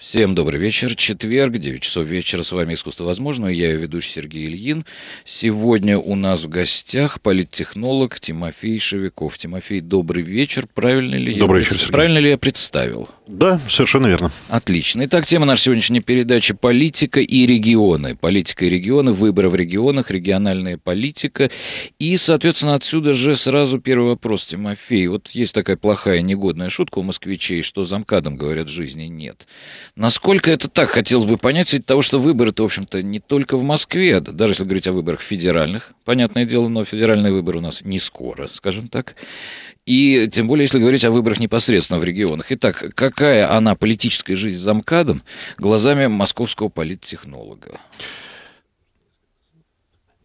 Всем добрый вечер. Четверг, 9 часов вечера. С вами «Искусство возможно». Я ее ведущий Сергей Ильин. Сегодня у нас в гостях политтехнолог Тимофей Шевиков. Тимофей, добрый вечер. Правильно ли, добрый я, вечер, Сергей. правильно ли я представил? Да, совершенно верно. Отлично. Итак, тема нашей сегодняшней передачи «Политика и регионы». Политика и регионы, выборы в регионах, региональная политика. И, соответственно, отсюда же сразу первый вопрос, Тимофей. Вот есть такая плохая негодная шутка у москвичей, что за МКАДом, говорят, жизни нет. Насколько это так, хотелось бы понять, среди того, что выборы-то, в общем-то, не только в Москве, даже если говорить о выборах федеральных, понятное дело, но федеральные выборы у нас не скоро, скажем так. И тем более, если говорить о выборах непосредственно в регионах. Итак, какая она политическая жизнь за МКАДом глазами московского политтехнолога?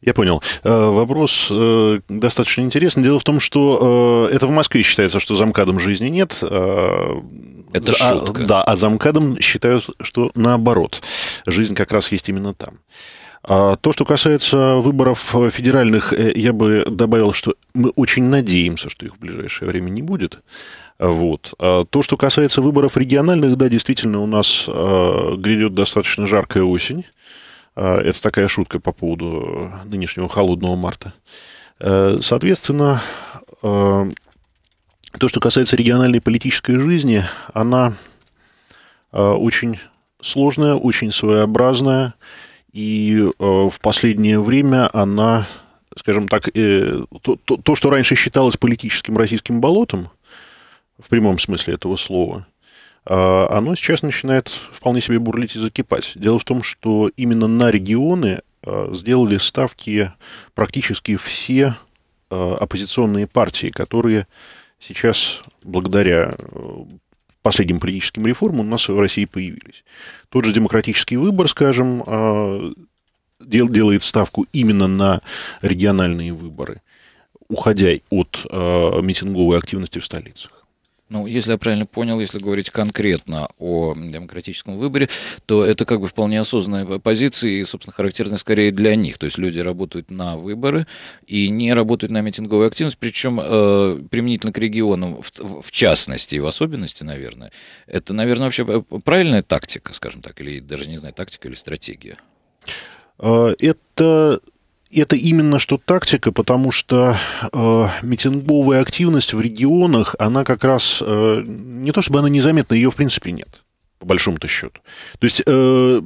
Я понял. Э, вопрос э, достаточно интересный. Дело в том, что э, это в Москве считается, что замкадом жизни нет. Это а, шутка. Да, а замкадом МКАДом считают, что наоборот. Жизнь как раз есть именно там. А, то, что касается выборов федеральных, я бы добавил, что мы очень надеемся, что их в ближайшее время не будет. Вот. А, то, что касается выборов региональных, да, действительно, у нас грядет достаточно жаркая осень. А, это такая шутка по поводу э, нынешнего холодного марта. Э, соответственно, э, то, что касается региональной политической жизни, она очень сложная, очень своеобразная, и в последнее время она, скажем так, то, то, то, что раньше считалось политическим российским болотом, в прямом смысле этого слова, а, оно сейчас начинает вполне себе бурлить и закипать. Дело в том, что именно на регионы а, сделали ставки практически все а, оппозиционные партии, которые сейчас, благодаря э, последним политическим реформам, у нас в России появились. Тот же демократический выбор, скажем, делает ставку именно на региональные выборы, уходя от митинговой активности в столицах. Ну, если я правильно понял, если говорить конкретно о демократическом выборе, то это как бы вполне осознанная позиция и, собственно, характерная скорее для них. То есть люди работают на выборы и не работают на митинговую активность, причем э, применительно к регионам, в, в частности и в особенности, наверное. Это, наверное, вообще э, правильная тактика, скажем так, или даже, не знаю, тактика или стратегия? Э, это это именно что тактика, потому что э, митинговая активность в регионах, она как раз, э, не то чтобы она незаметна, ее в принципе нет, по большому-то счету. То есть... Э,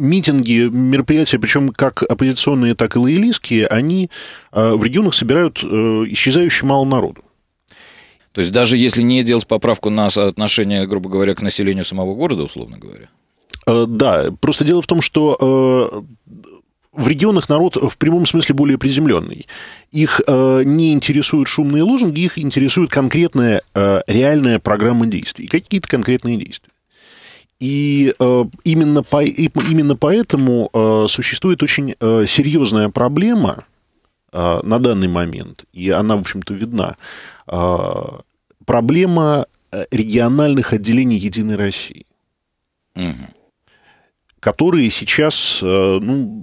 митинги, мероприятия, причем как оппозиционные, так и лоялистские, они э, в регионах собирают э, исчезающе мало народу. То есть даже если не делать поправку на соотношение, грубо говоря, к населению самого города, условно говоря? Э, да, просто дело в том, что э, в регионах народ в прямом смысле более приземленный. Их э, не интересуют шумные лозунги, их интересует конкретная э, реальная программа действий, какие-то конкретные действия. И э, именно, по, именно поэтому э, существует очень э, серьезная проблема э, на данный момент, и она, в общем-то, видна. Э, проблема э, региональных отделений Единой России. Угу. которые сейчас, э, ну,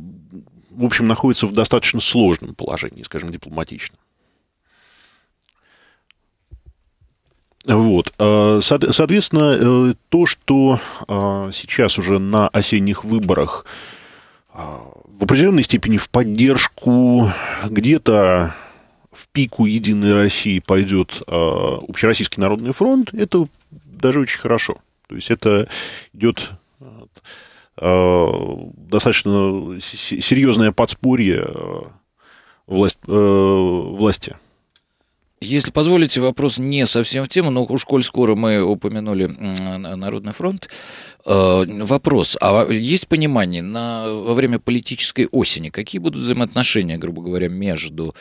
в общем, находится в достаточно сложном положении, скажем, дипломатично. Вот. А, соответственно, э, то, что а, сейчас уже на осенних выборах а, в определенной степени в поддержку где-то в пику Единой России пойдет Общероссийский народный фронт, это даже очень хорошо. То есть это идет Э, достаточно серьезное подспорье э, власть, э, власти. Если позволите, вопрос не совсем в тему, но уж коль скоро мы упомянули Народный фронт, вопрос, а есть понимание на, во время политической осени, какие будут взаимоотношения, грубо говоря, между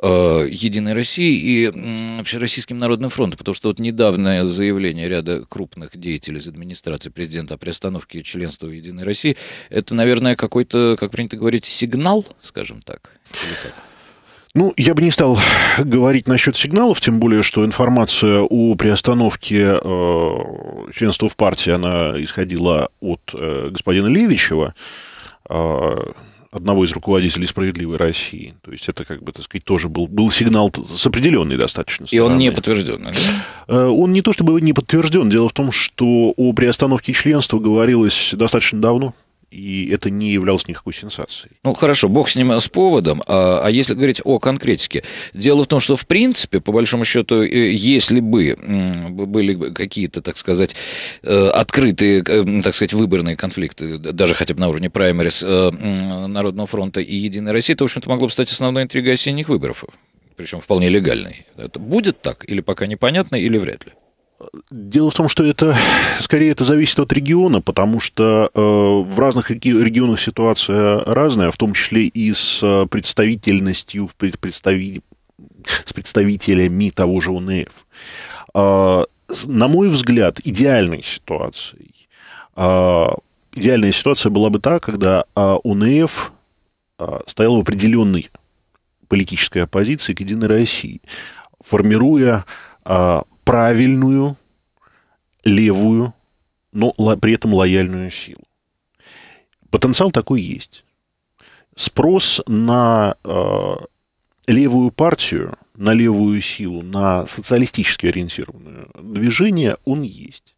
Э, Единой России и Общероссийским народным фронтом, потому что вот недавнее заявление ряда крупных деятелей из администрации президента о приостановке членства в Единой России, это, наверное, какой-то, как принято говорить, сигнал, скажем так, или как? Ну, я бы не стал говорить насчет сигналов, тем более, что информация о приостановке э, членства в партии, она исходила от э, господина Левичева. Э, одного из руководителей «Справедливой России». То есть это, как бы, так сказать, тоже был, был сигнал с определенной достаточно стороны. И он не подтвержден. Да? Э, он не то чтобы не подтвержден. Дело в том, что о приостановке членства говорилось достаточно давно, и это не являлось никакой сенсацией. Ну, хорошо, бог с ним, с поводом. А, а если говорить о конкретике, дело в том, что, в принципе, по большому счету, э, если бы были какие-то, так сказать, э, открытые, э, так сказать, выборные конфликты, даже хотя бы на уровне праймерис Народного фронта и Единой России, то, в общем-то, могло бы стать основной интригой осенних выборов, причем вполне легальной. Это будет так или пока непонятно, или вряд ли? Дело в том, что это скорее это зависит от региона, потому что э, в разных регионах ситуация разная, в том числе и с э, представительностью, представи, с представителями того же УНФ. Э, а, на мой взгляд, идеальной ситуацией, э, идеальная ситуация была бы та, когда э, а, УНФ э, стоял в определенной политической оппозиции к Единой России, формируя правильную левую, но при этом лояльную силу. Потенциал такой есть. Спрос на э, левую партию, на левую силу, на социалистически ориентированное движение, он есть.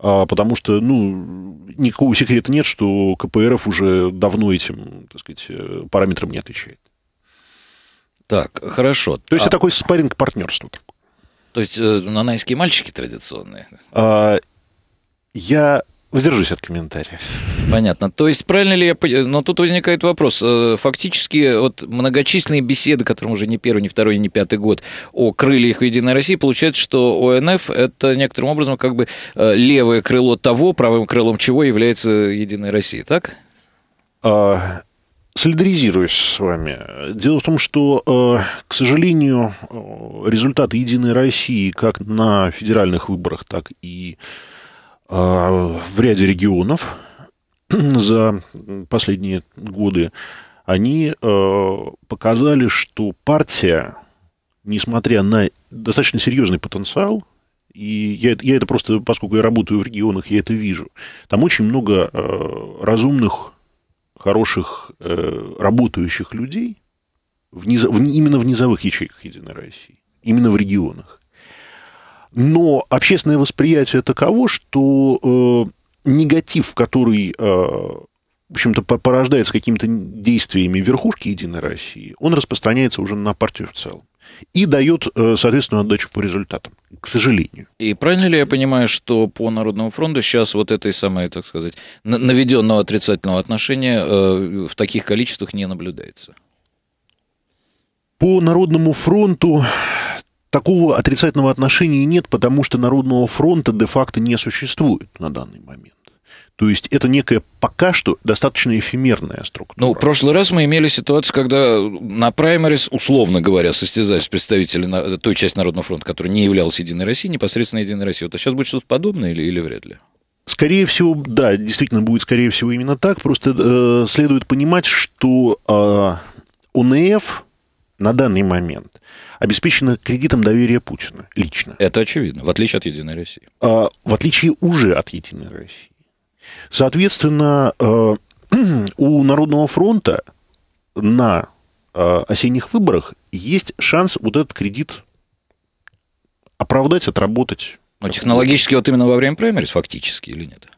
А, потому что, ну, никакого секрета нет, что КПРФ уже давно этим, так сказать, э, параметрам не отвечает. Так, хорошо. То есть а... это такой спаринг партнерство такое. То есть э, ну, нанайские мальчики традиционные? А, я Воздержусь от комментариев. Понятно. То есть правильно ли я... Но тут возникает вопрос. Э, фактически вот многочисленные беседы, которым уже не первый, не второй, не пятый год, о крыльях в Единой России, получается, что ОНФ – это некоторым образом как бы э, левое крыло того, правым крылом чего является Единая Россия, так? А, Солидаризируюсь с вами. Дело в том, что, э, к сожалению, э, результаты «Единой России» как на федеральных выборах, так и э, в ряде регионов за последние годы, они показали, что партия, несмотря на достаточно серьезный потенциал, и я, я это просто, поскольку я работаю в регионах, я это вижу. Там очень много разумных хороших э, работающих людей в низо, в, именно в низовых ячейках Единой России, именно в регионах. Но общественное восприятие таково, что э, негатив, который, э, в общем-то, порождается какими-то действиями верхушки Единой России, он распространяется уже на партию в целом и дают, э, соответственно, отдачу по результатам, к сожалению. И правильно ли я понимаю, что по Народному фронту сейчас вот этой самой, так сказать, наведенного отрицательного отношения э, в таких количествах не наблюдается? По Народному фронту такого отрицательного отношения нет, потому что Народного фронта де-факто не существует на данный момент. То есть это некая пока что достаточно эфемерная структура. Ну, в прошлый раз мы имели ситуацию, когда на праймерис, условно говоря, состязались представители той части Народного фронта, которая не являлась Единой Россией, непосредственно Единой Россией. Вот а сейчас будет что-то подобное или, или вряд ли? Скорее всего, да, действительно будет, скорее всего, именно так. Просто э, следует понимать, что э, а, ОНФ на данный момент обеспечена кредитом доверия Путина лично. Это очевидно, в отличие от Единой России. Э, в отличие уже от Единой России. Соответственно, э, у Народного фронта на э, осенних выборах есть шанс вот этот кредит оправдать, отработать. Но технологически вот именно во время праймерис фактически или нет?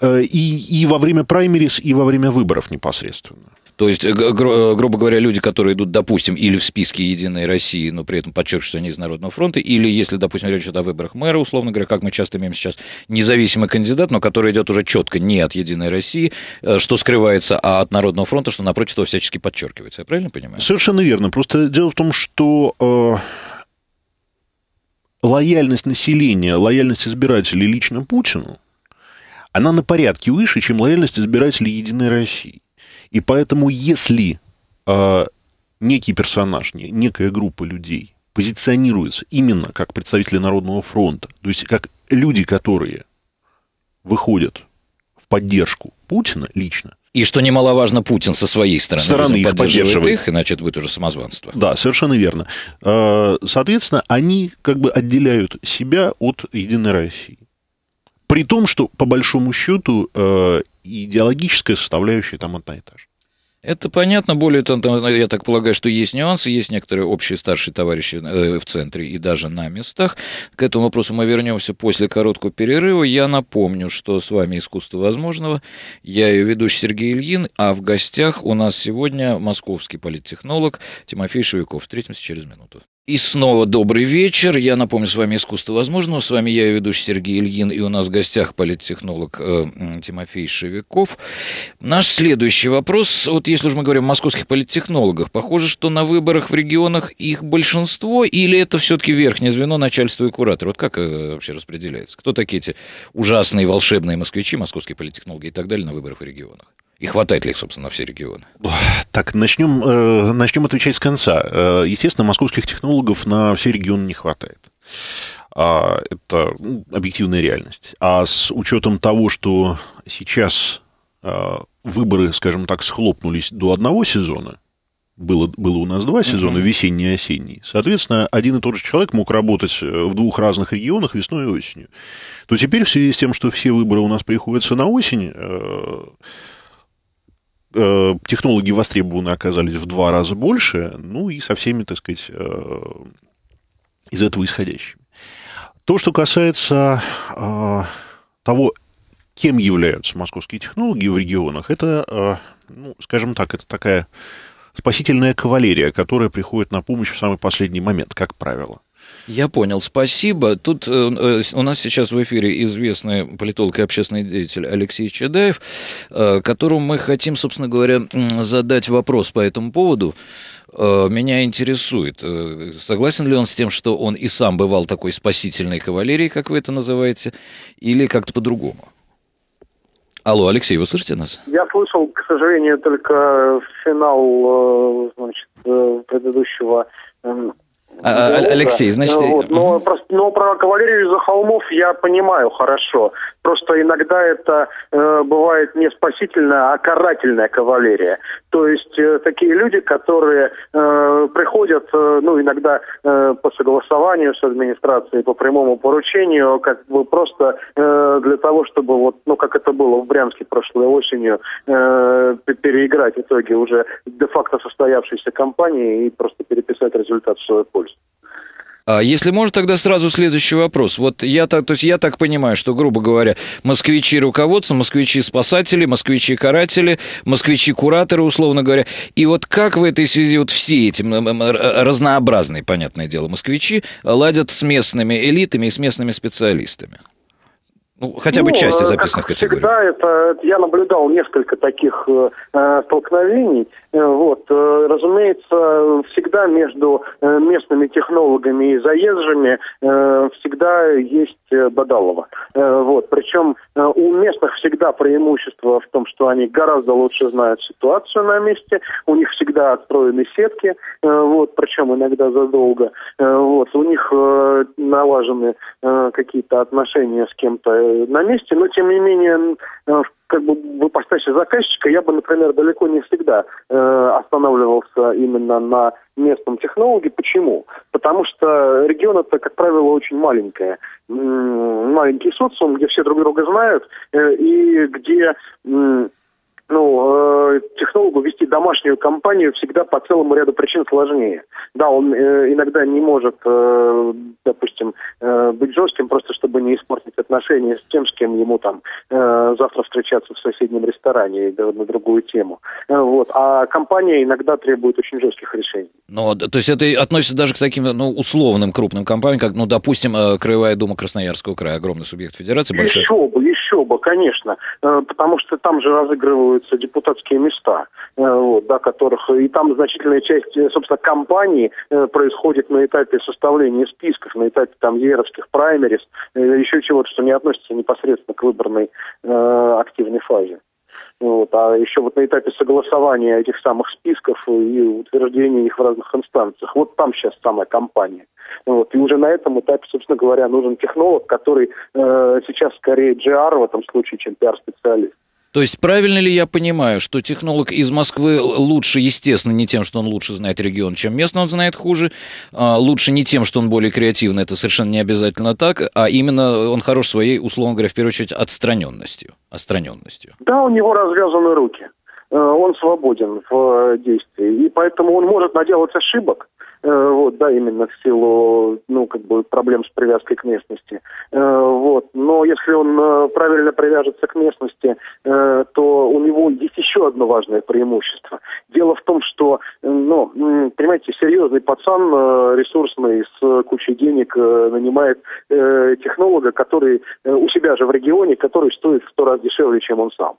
Э, и, и во время праймерис, и во время выборов непосредственно. То есть, гру- э, грубо говоря, люди, которые идут, допустим, или в списке «Единой России», но при этом подчеркивают, что они из Народного фронта, или, если, допустим, речь идет о выборах мэра, условно говоря, как мы часто имеем сейчас, независимый кандидат, но который идет уже четко не от «Единой России», э, что скрывается, а от Народного фронта, что напротив того всячески подчеркивается. Я правильно понимаю? Совершенно верно. Просто дело в том, что э, лояльность населения, лояльность избирателей лично Путину, она на порядке выше, чем лояльность избирателей «Единой России». И поэтому, если э, некий персонаж, некая группа людей позиционируется именно как представители Народного фронта, то есть как люди, которые выходят в поддержку Путина лично, и что немаловажно, Путин со своей стороны, стороны их поддерживает, поддерживает их, иначе это будет уже самозванство. Да, совершенно верно. А, соответственно, они как бы отделяют себя от Единой России. При том, что, по большому счету, а, идеологическая составляющая там одна и та же. Это понятно, более того, я так полагаю, что есть нюансы, есть некоторые общие старшие товарищи э, в центре и даже на местах. К этому вопросу мы вернемся после короткого перерыва. Я напомню, что с вами «Искусство возможного». Я ее ведущий Сергей Ильин, а в гостях у нас сегодня московский политтехнолог Тимофей Шевиков. Встретимся через минуту. И снова добрый вечер. Я напомню, с вами «Искусство возможного». С вами я, ведущий Сергей Ильин, и у нас в гостях политтехнолог э, Тимофей Шевиков. Наш следующий вопрос. Вот если уж мы говорим о московских политтехнологах, похоже, что на выборах в регионах их большинство, или это все-таки верхнее звено начальства и куратора? Вот как э, вообще распределяется? Кто такие эти ужасные волшебные москвичи, московские политтехнологи и так далее на выборах в регионах? И хватает ли их, собственно, на все регионы? Так, начнем, э, начнем отвечать с конца. Э, естественно, московских технологов на все регионы не хватает. А, это ну, объективная реальность. А с учетом того, что сейчас э, выборы, скажем так, схлопнулись до одного сезона, было, было у нас два сезона, mm-hmm. весенний и осенний. Соответственно, один и тот же человек мог работать в двух разных регионах весной и осенью. То теперь в связи с тем, что все выборы у нас приходятся на осень, Э, технологии востребованы оказались в два раза больше, ну и со всеми, так сказать, э, из этого исходящими. То, что касается э, того, кем являются московские технологии в регионах, это, ну, скажем так, это такая спасительная кавалерия, которая приходит на помощь в самый последний момент, как правило. Я понял, спасибо. Тут э, э, у нас сейчас в эфире известный политолог и общественный деятель Алексей Чедаев, э, которому мы хотим, собственно говоря, задать вопрос по этому поводу. меня интересует, согласен ли он с тем, что он и сам бывал такой спасительной кавалерией, как вы это называете, или как-то по-другому? Алло, Алексей, вы слышите нас? Я слышал, к сожалению, только финал значит, предыдущего эм, а, а Алексей, значит... Вот, но, просто, но про кавалерию из-за холмов я понимаю хорошо. Просто иногда это э, бывает не спасительная, а карательная кавалерия. То есть э, такие люди, которые э, приходят, э, ну, иногда э, по согласованию с администрацией, по прямому поручению, как бы просто э, для того, чтобы вот, ну, как это было в Брянске прошлой осенью, э, переиграть итоге уже де-факто состоявшейся кампании и просто переписать результат в свою пользу пользу. А если можно, тогда сразу следующий вопрос. Вот я так, то есть я так понимаю, что, грубо говоря, москвичи руководцы, москвичи спасатели, москвичи каратели, москвичи кураторы, условно говоря. И вот как в этой связи вот все эти э, разнообразные, понятное дело, москвичи ладят с местными элитами и с местными специалистами? Ну, хотя бы ну, части э, записанных как категорий. Всегда это я наблюдал несколько таких э, э столкновений. Э, вот. Э, разумеется, всегда между э, местными технологами и заезжими всегда есть Бадалова. Вот. Причем у местных всегда преимущество в том, что они гораздо лучше знают ситуацию на месте, у них всегда отстроены сетки, вот. причем иногда задолго. Вот. У них налажены какие-то отношения с кем-то на месте, но тем не менее Э, как бы вы поставщик заказчика, я бы, например, далеко не всегда э, останавливался именно на местном технологе. Почему? Потому что регион это, как правило, очень маленькая М-м, маленький социум, где все друг друга знают, э, и где м- ну, э, технологу вести домашнюю компанию всегда по целому ряду причин сложнее. Да, он э, иногда не может, э, допустим, э, быть жестким, просто чтобы не испортить отношения с тем, с кем ему там э, завтра встречаться в соседнем ресторане да, на другую тему. Э, вот. А компания иногда требует очень жестких решений. Ну, а, то есть это относится даже к таким ну, условным крупным компаниям, как, ну, допустим, э, Краевая дума Красноярского края, огромный субъект федерации. Большой. Еще бы, трущоба, конечно, э, потому что там же разыгрываются депутатские места, э, вот, да, которых и там значительная часть, э, собственно, кампании происходит на этапе составления списков, на этапе там еровских праймерис, еще чего-то, что не относится непосредственно к выборной активной фазе. Вот, а еще вот на этапе согласования этих самых списков и утверждения их в разных инстанциях. Вот там сейчас самая компания. Вот, и уже на этом этапе, собственно говоря, нужен технолог, который э, сейчас скорее GR в этом случае, чем PR-специалист. То есть правильно ли я понимаю, что технолог из Москвы лучше, естественно, не тем, что он лучше знает регион, чем местно он знает хуже, а, лучше не тем, что он более креативный, это совершенно не обязательно так, а именно он хорош своей, условно говоря, в первую очередь, отстраненностью. отстраненностью. Да, у него развязаны руки. Э, он свободен в э, действии. И поэтому он может наделать ошибок, Э, вот, да, именно в силу, ну, как бы проблем с привязкой к местности. Э, вот, но если он э, правильно привяжется к местности, то у него есть еще одно важное преимущество. Дело в том, что, ну, понимаете, серьезный пацан ресурсный с кучей денег нанимает технолога, который у себя же в регионе, который стоит в сто раз дешевле, чем он сам.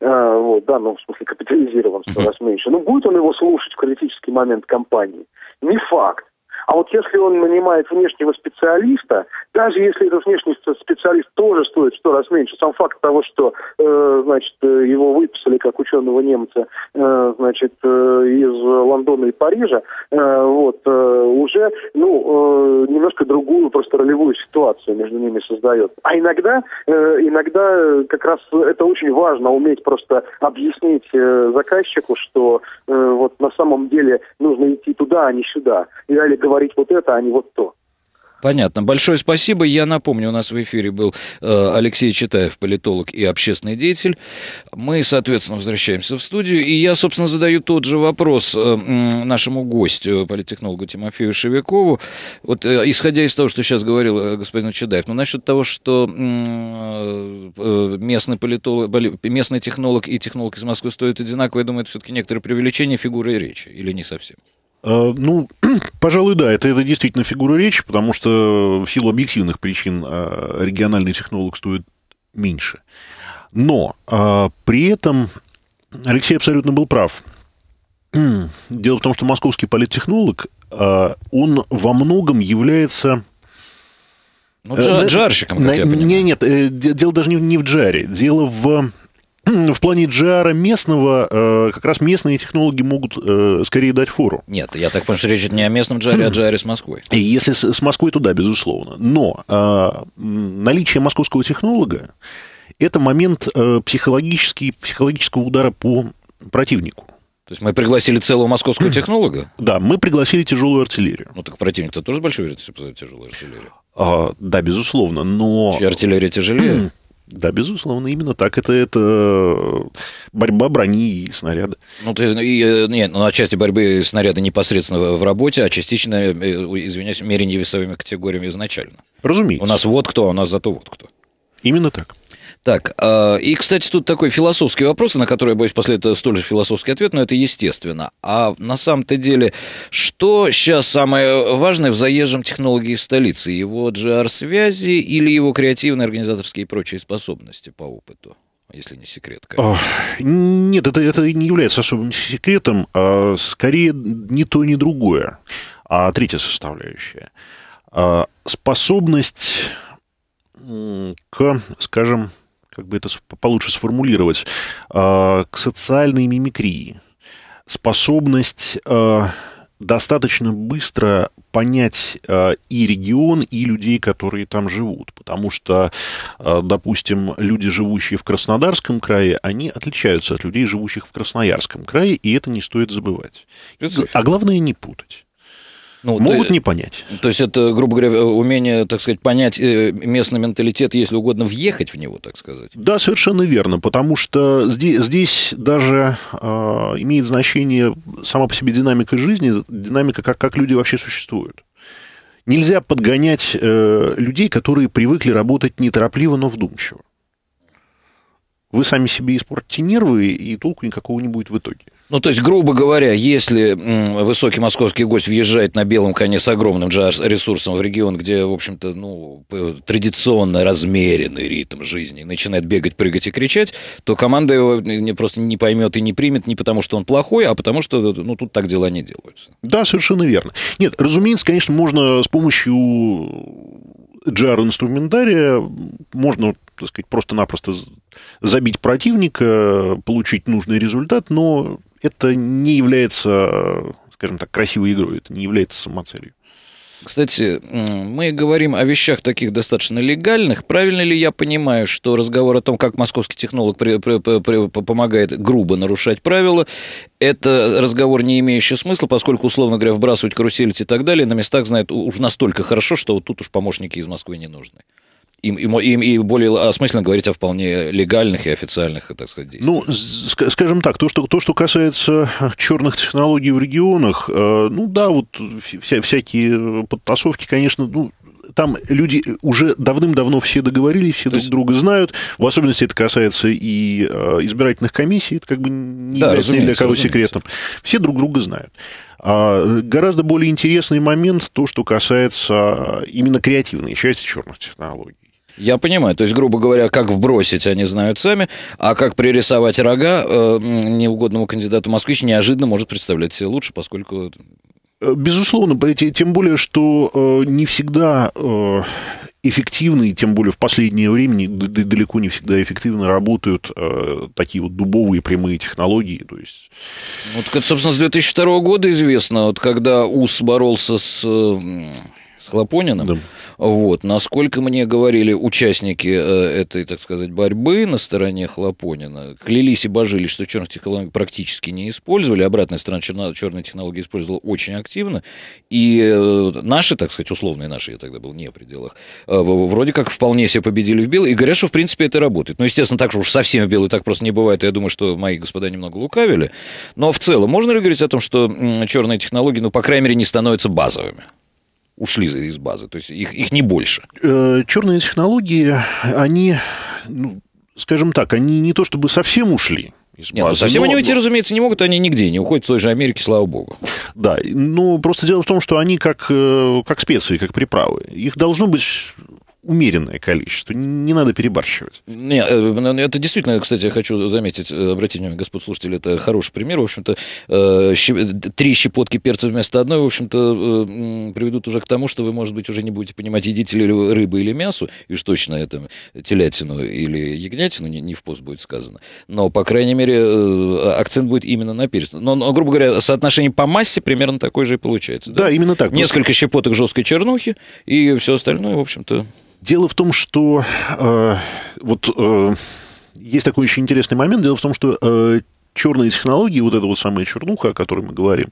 А, вот, да, ну, в смысле, капитализирован в сто раз меньше. Но будет он его слушать в критический момент компании? Не факт. А вот если он нанимает внешнего специалиста, даже если этот внешний специалист тоже стоит в сто раз меньше, сам факт того, что э, значит, э, его выписали как ученого немца э, значит, э, из Лондона и Парижа, э, вот, э, уже ну, э, немножко другую просто ролевую ситуацию между ними создает. А иногда, э, иногда как раз это очень важно, уметь просто объяснить э, заказчику, что э, вот на самом деле нужно идти туда, а не сюда. Или говорить говорить вот это, а не вот то. Понятно. Большое спасибо. Я напомню, у нас в эфире был э, Алексей Читаев, политолог и общественный деятель. Мы, соответственно, возвращаемся в студию. И я, собственно, задаю тот же вопрос э, нашему гостю, политтехнологу Тимофею Шевякову. Вот э, исходя из того, что сейчас говорил э, господин Читаев, но ну, насчет того, что э, э, местный, политолог, местный технолог и технолог из Москвы стоят одинаково, я думаю, это все-таки некоторое преувеличение фигуры и речи, или не совсем? Э, ну, пожалуй, да, это, это действительно фигура речи, потому что в силу объективных причин а, региональный технолог стоит меньше. Но э, при этом Алексей абсолютно был прав. Дело в том, что московский политтехнолог, э, он во многом является... Ну, джар, э, джарщиком, как на, я понимаю. Нет, нет, э, дело даже не, не в джаре. Дело в в плане GR местного, э, как раз местные технологии могут э, скорее дать фору. Нет, я так понимаю, что речь не о местном GR, а о GR с Москвой. Если с Москвой, то да, безусловно. Но э, наличие московского технолога – это момент психологический, психологического удара по противнику. То есть мы пригласили целого московского технолога? Да, мы пригласили тяжелую артиллерию. Ну так противник-то тоже большой вероятностью позовет тяжелую артиллерию. А, да, безусловно, но... Чья артиллерия тяжелее? Да, безусловно, именно так. Это, это э, борьба брони и снаряда. Ну, ты, и, э, нет, ну, отчасти борьбы снаряда непосредственно в работе, а частично, э, извиняюсь, мерение весовыми категориями изначально. Разумеется. У нас вот кто, а у нас зато вот кто. Именно так. Так, э, и, кстати, тут такой философский вопрос, на который, я боюсь, после этого столь же философский ответ, но это естественно. А на самом-то деле, что сейчас самое важное в заезжем технологии столицы? Его GR-связи или его креативные, организаторские и прочие способности по опыту? если не секрет, конечно. Нет, это, это не является особым секретом, а скорее ни то, ни другое, а третья составляющая. А способность к, скажем, как бы это получше сформулировать, а, к социальной мимикрии. Способность а, достаточно быстро понять а, и регион, и людей, которые там живут. Потому что, допустим, люди, живущие в Краснодарском крае, они отличаются от людей, живущих в Красноярском крае, и это не стоит забывать. А главное не путать. Ну, могут ты, не понять. То есть это, грубо говоря, э, умение, так сказать, понять э, местный менталитет, если угодно, въехать в него, так сказать. Да, совершенно верно, потому что здесь, здесь даже э, имеет значение сама по себе динамика жизни, динамика, как, как люди вообще существуют. Нельзя подгонять э, людей, которые привыкли работать неторопливо, но вдумчиво. Вы сами себе испортите нервы, и толку никакого не будет в итоге. Ну, то есть, грубо говоря, если высокий московский гость въезжает на белом коне с огромным ресурсом в регион, где, в общем-то, ну, традиционно размеренный ритм жизни, начинает бегать, прыгать и кричать, то команда его просто не поймет и не примет не потому, что он плохой, а потому что, ну, тут так дела не делаются. Да, совершенно верно. Нет, разумеется, конечно, можно с помощью джар-инструментария можно так сказать, просто-напросто забить противника, получить нужный результат, но это не является, э, скажем так, красивой игрой, это не является самоцелью. Кстати, мы говорим о вещах таких достаточно легальных. Правильно ли я понимаю, что разговор о том, как московский технолог при, при, при, помогает грубо нарушать правила, это разговор, не имеющий смысла, поскольку, условно говоря, вбрасывать каруселить и так далее на местах знает уж настолько хорошо, что вот тут уж помощники из Москвы не нужны. И, и, и более а, осмысленно говорить о вполне легальных и официальных, так сказать, действиях. Ну, скажем так, то, что, то, что касается черных технологий в регионах, э, ну да, вот вся, всякие подтасовки, конечно, ну, там люди уже давным-давно все договорились, все То друг есть... друга знают. В особенности это касается и э, избирательных комиссий, это как бы не да, является для кого секретом. Все друг друга знают. А гораздо более интересный момент то, что касается именно креативной части черных технологий. Я понимаю. То есть, грубо говоря, как вбросить, они знают сами, а как пририсовать рога э, неугодному кандидату москвич неожиданно может представлять себе лучше, поскольку... Э, безусловно, тем более, что э, не всегда э, эффективны, тем более в последнее время далеко не всегда эффективно работают э, такие вот дубовые прямые технологии. То есть... Вот, ну, собственно, с 2002 года известно, вот когда УС боролся с с Хлопонином, Да. Вот. Насколько мне говорили участники э, этой, так сказать, борьбы на стороне Хлопонина, клялись и божились, что черных технологий практически не использовали. Обратная сторона черно- черной технологии использовала очень активно. И э, наши, так сказать, условные наши, я тогда был не э, в пределах, вроде как вполне себе победили в белый. И говорят, что, в принципе, это работает. Ну, естественно, так же уж совсем в белый так просто не бывает. Я думаю, что мои господа немного лукавили. Но в целом, можно ли говорить о том, что черные технологии, ну, по крайней мере, не становятся базовыми? ушли из базы? То есть их, их не больше. Э, Черные технологии, они, ну, скажем так, они не то чтобы совсем ушли, из Нет, ну, базы. Ну, совсем но... они уйти, разумеется, не могут, они нигде не уходят, в той же Америке, слава богу. Да, ну просто дело в том, что они как, э, как специи, как приправы. Их должно быть умеренное количество. Не надо перебарщивать. Нет, э, ну, ну, это действительно, кстати, я хочу заметить, э, обратите внимание, господ слушатель, это хороший пример. В общем-то, э, три щепотки перца вместо одной, в общем-то, приведут уже к тому, что вы, может быть, уже не будете понимать, едите ли вы рыбы или мясо, и уж точно это телятину или ягнятину не, в пост будет сказано. Но, по крайней мере, акцент будет именно на перце. Но, но грубо говоря, соотношение по массе примерно такое же и получается. Да, да? именно так. Несколько просто... щепоток жесткой чернухи и все остальное, в общем-то, Дело в том, что э, вот э, есть такой очень интересный момент. Дело в том, что э, черные технологии, вот эта вот самая чернуха, о которой мы говорим,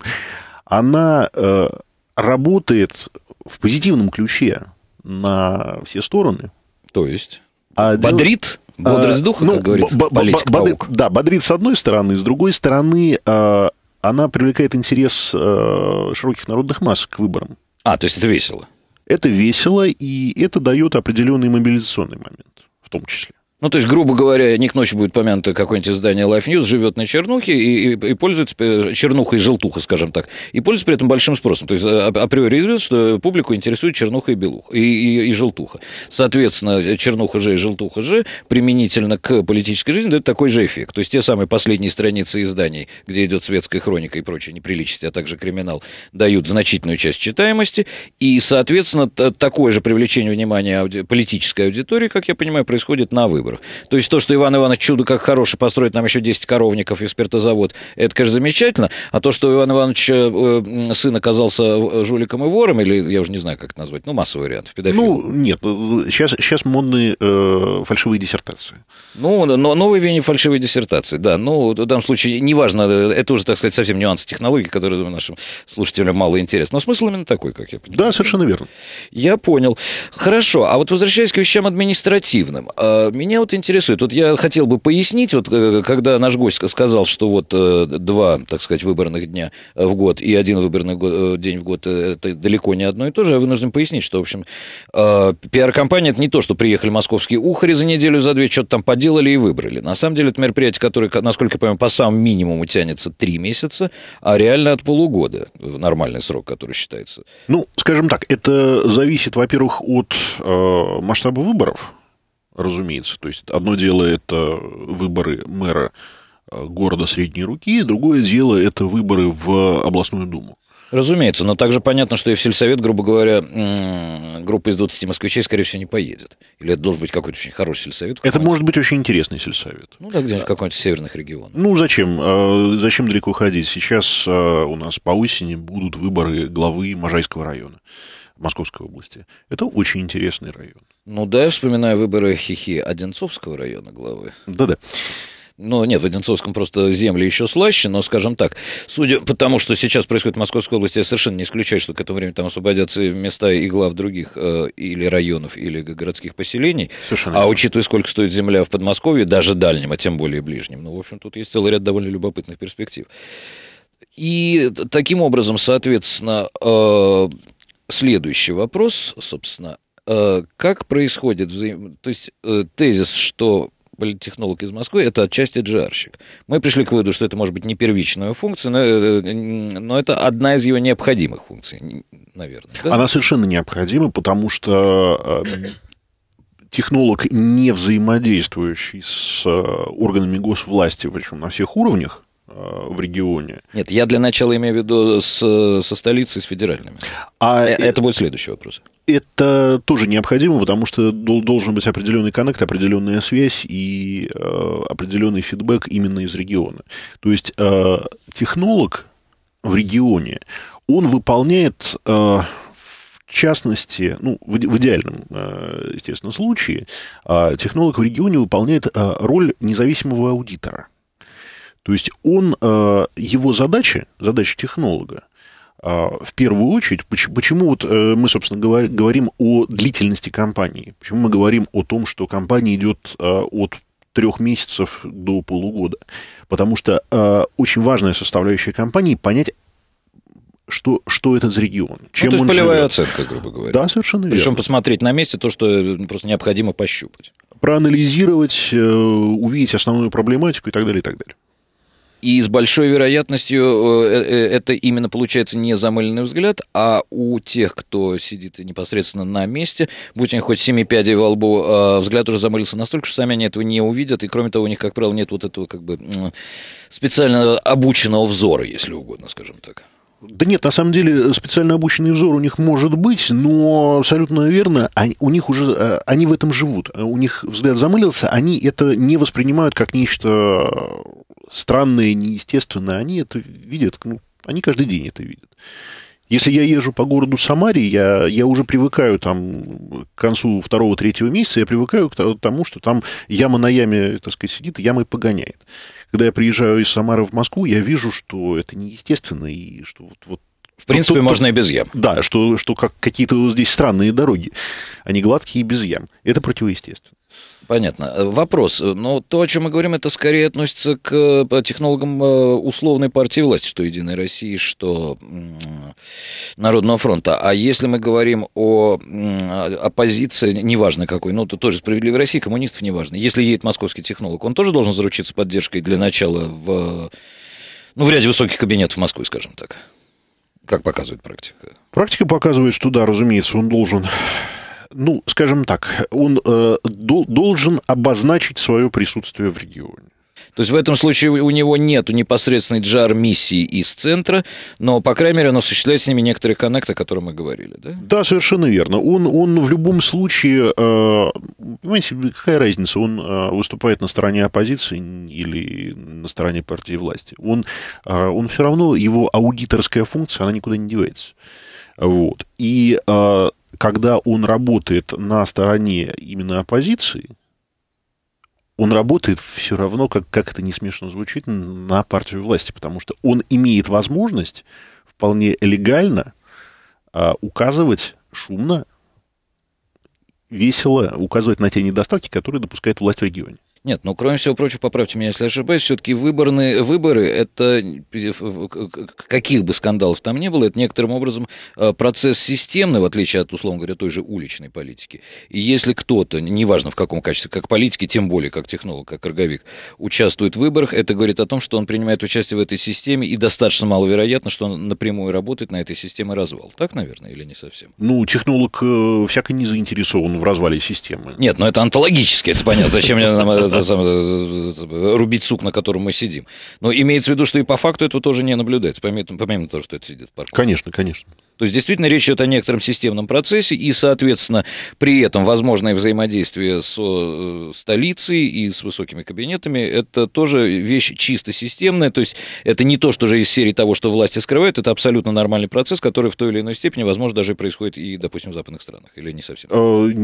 она э, работает в позитивном ключе на все стороны. То есть? А бодрит? Дело... А, Бодрость духа, а, ну, как говорит политик бодрит, Да, бодрит с одной стороны, с другой стороны, э, она привлекает интерес э, широких народных масс к выборам. А, то есть это весело? Это весело, и это дает определенный мобилизационный момент в том числе. Ну, то есть, грубо говоря, не к ночи будет помянуто какое-нибудь издание Life News, живет на чернухе и, и, и пользуется э, чернухой желтуха, скажем так, и пользуется при этом большим спросом. То есть, а, а априори известно, что публику интересует чернуха и белуха, и, и, и желтуха. Соответственно, чернуха же и желтуха же применительно к политической жизни дает такой же эффект. То есть, те самые последние страницы изданий, где идет светская хроника и прочие неприличности, а также криминал, дают значительную часть читаемости, и, соответственно, такое же привлечение внимания ауди... политической аудитории, как я понимаю, происходит на выборах выборах. То есть то, что Иван Иванович чудо как хороший построит нам еще 10 коровников и спиртозавод, это, конечно, замечательно. А то, что Иван Иванович э, сын оказался э, жуликом и вором, или я уже не знаю, как это назвать, ну, массовый вариант, педофил. Ну, нет, сейчас, э, сейчас модные э, фальшивые диссертации. Ну, но новые вене фальшивые диссертации, да. Ну, в данном случае, неважно, э, это уже, так сказать, совсем нюансы технологий, которые думаю, нашим слушателям мало интересны. Но смысл именно такой, как я понимаю. Да, совершенно верно. Я понял. Хорошо. А вот возвращаясь к вещам административным, меня меня вот интересует, вот я хотел бы пояснить, вот э, когда наш гость сказал, что вот э, два, так сказать, выборных дня э, в год и один выборный день в год это далеко не одно и то же, я а вынужден пояснить, что, в общем, пиар-компания это не то, что приехали московские ухари за неделю, за две, что-то там поделали и выбрали. На самом деле это мероприятие, которое, насколько я понимаю, по самому минимуму тянется три месяца, а реально от полугода нормальный срок, который считается. Ну, скажем так, это зависит, во-первых, от э, масштаба выборов, разумеется. То есть одно дело это выборы мэра э, города средней руки, другое дело это выборы в областную думу. Разумеется, но также понятно, что и в сельсовет, грубо говоря, группа из 20 москвичей, скорее всего, не поедет. Или это должен быть какой-то очень хороший сельсовет. Это может быть очень интересный сельсовет. Ну, да, где-нибудь да. в каком-нибудь северных регионах. Ну, зачем? Э, зачем далеко ходить? Сейчас э, у нас по осени будут выборы главы Можайского района Московской области. Это очень интересный район. Ну да, я вспоминаю выборы хихи Одинцовского района главы. Да-да. Ну, нет, в Одинцовском просто земли еще слаще, но, скажем так, судя по тому, что сейчас происходит в Московской области, я совершенно не исключаю, что к этому времени там освободятся места и глав других э, или районов, или городских поселений. Совершенно а верно. учитывая, сколько стоит земля в Подмосковье, даже дальним, а тем более ближнем, ну, в общем, тут есть целый ряд довольно любопытных перспектив. И таким образом, соответственно, э, следующий вопрос, собственно, Э, как происходит взаим... То есть э, тезис, что политтехнолог из Москвы, это отчасти джарщик. Мы пришли к выводу, что это может быть не первичная функция, но, э, но это одна из его необходимых функций, наверное. Да? Она совершенно необходима, потому что технолог, не взаимодействующий с органами госвласти, причем на всех уровнях, Э, в регионе. Нет, я для начала имею в виду с, со столицей, с федеральными. А э, это э... будет следующий вопрос. Это тоже необходимо, потому что должен быть определенный коннект, определенная связь и э, определенный фидбэк именно из региона. То есть э, технолог в регионе, он выполняет, э, в частности, ну, в, идеальном, э, естественно, случае, а технолог в регионе выполняет роль независимого аудитора – то есть он, э, его задача, задача технолога, э, в первую очередь, почему вот э, мы, собственно, говорим о длительности компании, почему мы говорим о том, что компания идет от трех месяцев до полугода, потому что очень важная составляющая компании понять, что, что это за регион. Ну, чем ну, то есть полевая живет. оценка, грубо говоря. Да, совершенно верно. Причем посмотреть на месте то, что просто необходимо пощупать. Проанализировать, увидеть основную проблематику и так далее, и так далее. И с большой вероятностью э, э, э, это именно получается не замыленный взгляд, а у тех, кто сидит непосредственно на месте, будь у них хоть семи пядей во лбу, взгляд уже замылился настолько, что сами они этого не увидят. И кроме того, у них, как правило, нет вот этого как бы специально обученного взора, если угодно, скажем так. Да нет, на самом деле э, специально обученный взор у них может быть, но абсолютно верно, они, у них уже, э, они в этом живут. Э, у них взгляд замылился, они это не воспринимают как нечто странное, неестественное. Они это видят, ну, они каждый день это видят. Если я езжу по городу Самаре, я, я уже привыкаю там к концу второго-третьего месяца, я привыкаю к тому, что там яма на яме, так сказать, сидит и ямой погоняет когда я приезжаю из Самары в Москву, я вижу, что это неестественно, и что вот, вот в принципе, тут, можно и без ям. Да, что, что как какие-то здесь странные дороги. Они гладкие и без ям. Это противоестественно. Понятно. Э, вопрос. Э, но то, о чем мы говорим, это скорее относится к э, технологам условной партии власти, что Единой России, что Народного фронта. А если мы говорим о оппозиции, неважно какой, ну, то тоже справедливой России, коммунистов неважно. Если едет московский технолог, он тоже должен заручиться поддержкой для начала в, ну, в ряде высоких кабинетов Москвы, скажем так. Как показывает практика? Практика показывает, что да, разумеется, он должен ну, скажем так, он э, должен обозначить свое присутствие в регионе. То есть в этом случае у него нет непосредственной джар-миссии из центра, но, по крайней мере, он осуществляет с ними некоторые коннекты, о которых мы говорили, да? Да, совершенно верно. Он, он в любом случае, э, понимаете, какая разница, он э, выступает на стороне оппозиции или на стороне партии власти. Он, э, он все равно, его аудиторская функция, она никуда не девается. Вот. И когда он работает на стороне именно оппозиции, он работает все равно, как, как это не смешно звучит, на партию власти, потому что он имеет возможность вполне легально а, указывать шумно, весело, указывать на те недостатки, которые допускает власть в регионе. Нет, но ну, кроме всего прочего, поправьте меня, если ошибаюсь, все-таки выборные выборы, это каких бы скандалов там не было, это некоторым образом э, процесс системный, в отличие от, условно говоря, той же уличной политики. И если кто-то, неважно в каком качестве, как политики, тем более как технолог, как роговик, участвует в выборах, это говорит о том, что он принимает участие в этой системе, и достаточно маловероятно, что он напрямую работает на этой системе развал. Так, наверное, или не совсем? Ну, технолог э, всяко не заинтересован в развале системы. Нет, но ну это антологически, это понятно. Зачем мне Э, э, рубить сук, на котором мы сидим. Но имеется в виду, что и по факту этого тоже не наблюдается, помимо, помимо того, что это сидит в парке. Конечно, конечно. То есть, действительно, речь идет о некотором системном процессе, и, соответственно, при этом возможное взаимодействие с э, столицей и с высокими кабинетами – это тоже вещь чисто системная. То есть, это не то, что же из серии того, что власти скрывают, это абсолютно нормальный процесс, который в той или иной степени, возможно, даже происходит и, допустим, в западных странах, или не совсем?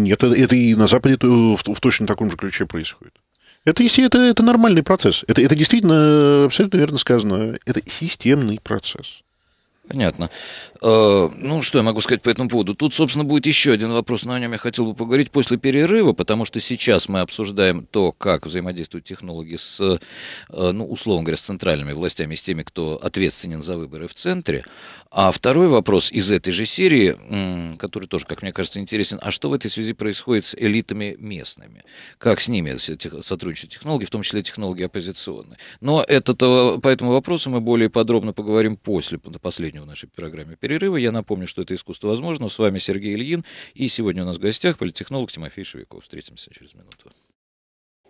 Нет, это и на Западе в точно таком же ключе происходит. Это, это, это нормальный процесс. Это, это действительно абсолютно верно сказано. Это системный процесс. Понятно. Э, ну, что я могу сказать по этому поводу? Тут, собственно, будет еще один вопрос, но о нем я хотел бы поговорить после перерыва, потому что сейчас мы обсуждаем то, как взаимодействуют технологии с, э, ну, условно говоря, с центральными властями, с теми, кто ответственен за выборы в центре. А второй вопрос из этой же серии, который тоже, как мне кажется, интересен, а что в этой связи происходит с элитами местными? Как с ними сотрудничают технологи, в том числе технологи оппозиционные? Но это, по этому вопросу мы более подробно поговорим после, на последнего в нашей программе перерыва перерыва. Я напомню, что это «Искусство возможно». С вами Сергей Ильин. И сегодня у нас в гостях политтехнолог Тимофей Шевиков. Встретимся через минуту.